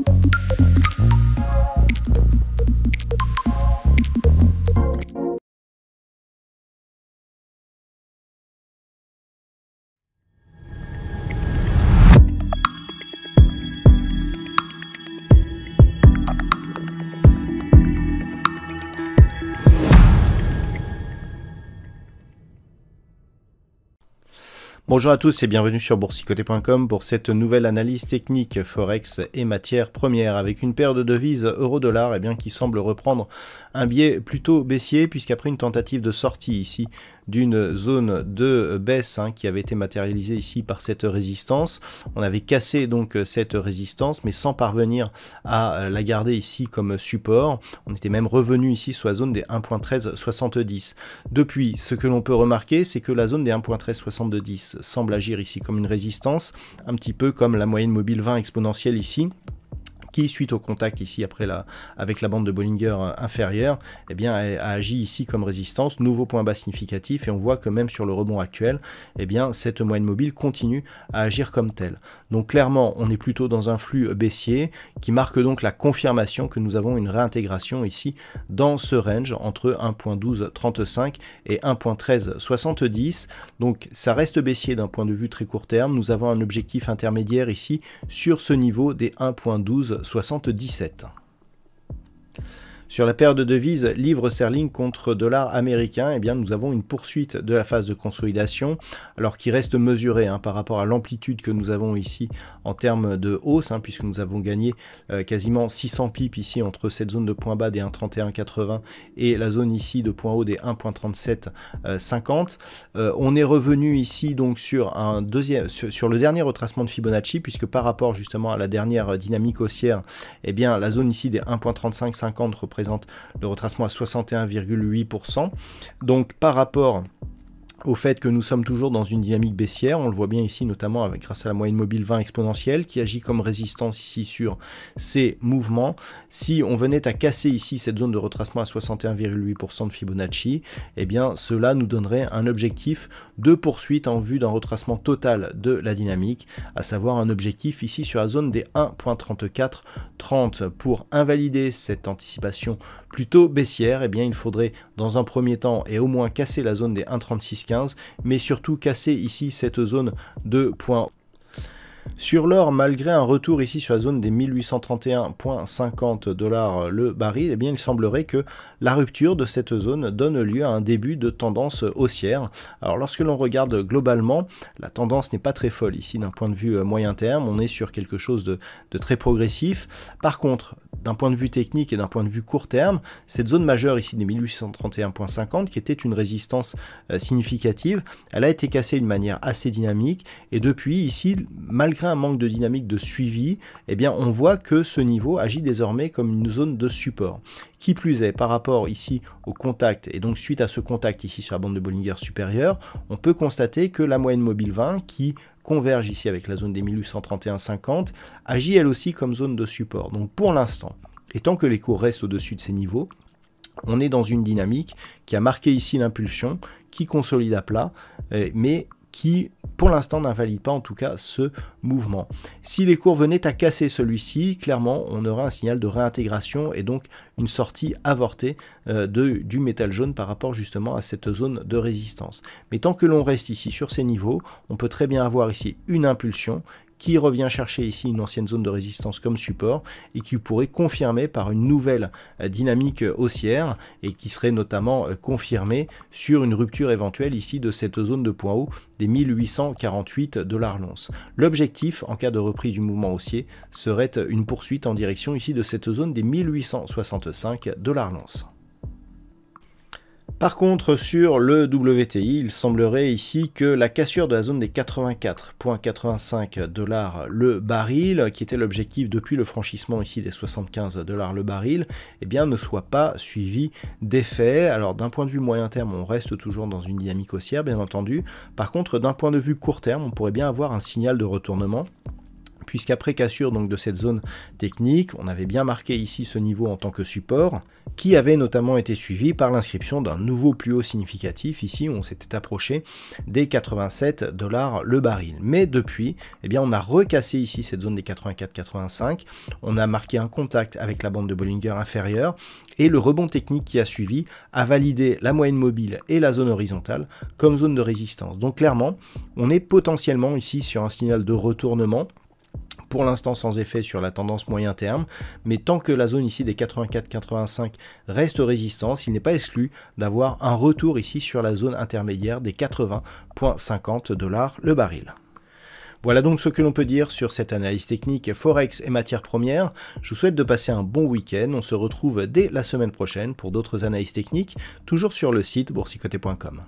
Thank you. Bonjour à tous et bienvenue sur boursicoté.com pour cette nouvelle analyse technique forex et matières premières avec une paire de devises euro-dollar et eh bien qui semble reprendre un biais plutôt baissier puisqu'après une tentative de sortie ici d'une zone de baisse hein, qui avait été matérialisée ici par cette résistance, on avait cassé donc cette résistance mais sans parvenir à la garder ici comme support. On était même revenu ici sur la zone des 1.1370. Depuis, ce que l'on peut remarquer, c'est que la zone des 1.1370 semble agir ici comme une résistance, un petit peu comme la moyenne mobile 20 exponentielle ici qui, suite au contact ici après la, avec la bande de Bollinger euh, inférieure, eh bien, a, agi ici comme résistance. Nouveau point bas significatif et on voit que même sur le rebond actuel, eh bien, cette moyenne mobile continue à agir comme telle. Donc clairement, on est plutôt dans un flux baissier qui marque donc la confirmation que nous avons une réintégration ici dans ce range entre 1.1235 et 1.1370. Donc ça reste baissier d'un point de vue très court terme. Nous avons un objectif intermédiaire ici sur ce niveau des 1.12 77. Sur la paire de devises livre sterling contre dollar américain, et eh bien, nous avons une poursuite de la phase de consolidation, alors qui reste mesurée hein, par rapport à l'amplitude que nous avons ici en termes de hausse, hein, puisque nous avons gagné euh, quasiment 600 pips ici entre cette zone de point bas des 1,3180 et la zone ici de point haut des 1,3750. Euh, on est revenu ici donc sur un deuxième, sur, le dernier retracement de Fibonacci, puisque par rapport justement à la dernière dynamique haussière, et eh bien, la zone ici des 1,3550 représente le retracement à 61,8%. Donc par rapport au fait que nous sommes toujours dans une dynamique baissière, on le voit bien ici notamment avec, grâce à la moyenne mobile 20 exponentielle qui agit comme résistance ici sur ces mouvements. Si on venait à casser ici cette zone de retracement à 61,8% de Fibonacci, eh bien cela nous donnerait un objectif de poursuite en vue d'un retracement total de la dynamique, à savoir un objectif ici sur la zone des 1.3430 pour invalider cette anticipation plutôt baissière, et eh bien il faudrait dans un premier temps et au moins casser la zone des 1,3615, mais surtout casser ici cette zone de points sur l'or, malgré un retour ici sur la zone des 1831,50 dollars le baril, et eh bien, il semblerait que la rupture de cette zone donne lieu à un début de tendance haussière. Alors lorsque l'on regarde globalement, la tendance n'est pas très folle ici d'un point de vue moyen terme, on est sur quelque chose de, de très progressif. Par contre, d'un point de vue technique et d'un point de vue court terme, cette zone majeure ici des 1831.50, qui était une résistance euh, significative, elle a été cassée d'une manière assez dynamique. Et depuis, ici, malgré un manque de dynamique de suivi, eh bien, on voit que ce niveau agit désormais comme une zone de support. Qui plus est, par rapport ici au contact, et donc suite à ce contact ici sur la bande de Bollinger supérieure, on peut constater que la moyenne mobile 20, qui converge ici avec la zone des 1831-50, agit elle aussi comme zone de support. Donc pour l'instant, et tant que les cours restent au-dessus de ces niveaux, on est dans une dynamique qui a marqué ici l'impulsion, qui consolide à plat, euh, mais qui, pour l'instant, n'invalide pas en tout cas ce mouvement. Si les cours venaient à casser celui-ci, clairement, on aurait un signal de réintégration et donc une sortie avortée euh, de, du métal jaune par rapport justement à cette zone de résistance. Mais tant que l'on reste ici sur ces niveaux, on peut très bien avoir ici une impulsion qui revient chercher ici une ancienne zone de résistance comme support et qui pourrait confirmer par une nouvelle euh, dynamique euh, haussière et qui serait notamment euh, confirmée sur une rupture éventuelle ici de cette zone de point haut des 1848 dollars l'once. L'objectif en cas de reprise du mouvement haussier serait une poursuite en direction ici de cette zone des 1865 dollars l'once. Par contre, sur le WTI, il semblerait ici que la cassure de la zone des 84,85 dollars le baril, qui était l'objectif depuis le franchissement ici des 75 dollars le baril, eh bien, ne soit pas suivie d'effet. Alors, d'un point de vue moyen terme, on reste toujours dans une dynamique haussière, bien entendu. Par contre, d'un point de vue court terme, on pourrait bien avoir un signal de retournement puisqu'après cassure donc de cette zone technique, on avait bien marqué ici ce niveau en tant que support, qui avait notamment été suivi par l'inscription d'un nouveau plus haut significatif, ici où on s'était approché des 87 dollars le baril. Mais depuis, eh bien on a recassé ici cette zone des 84-85, on a marqué un contact avec la bande de Bollinger inférieure, et le rebond technique qui a suivi a validé la moyenne mobile et la zone horizontale comme zone de résistance. Donc clairement, on est potentiellement ici sur un signal de retournement pour l'instant sans effet sur la tendance moyen terme, mais tant que la zone ici des 84-85 reste résistance, il n'est pas exclu d'avoir un retour ici sur la zone intermédiaire des 80,50 dollars le baril. Voilà donc ce que l'on peut dire sur cette analyse technique Forex et matières premières. Je vous souhaite de passer un bon week-end. On se retrouve dès la semaine prochaine pour d'autres analyses techniques, toujours sur le site boursicoté.com.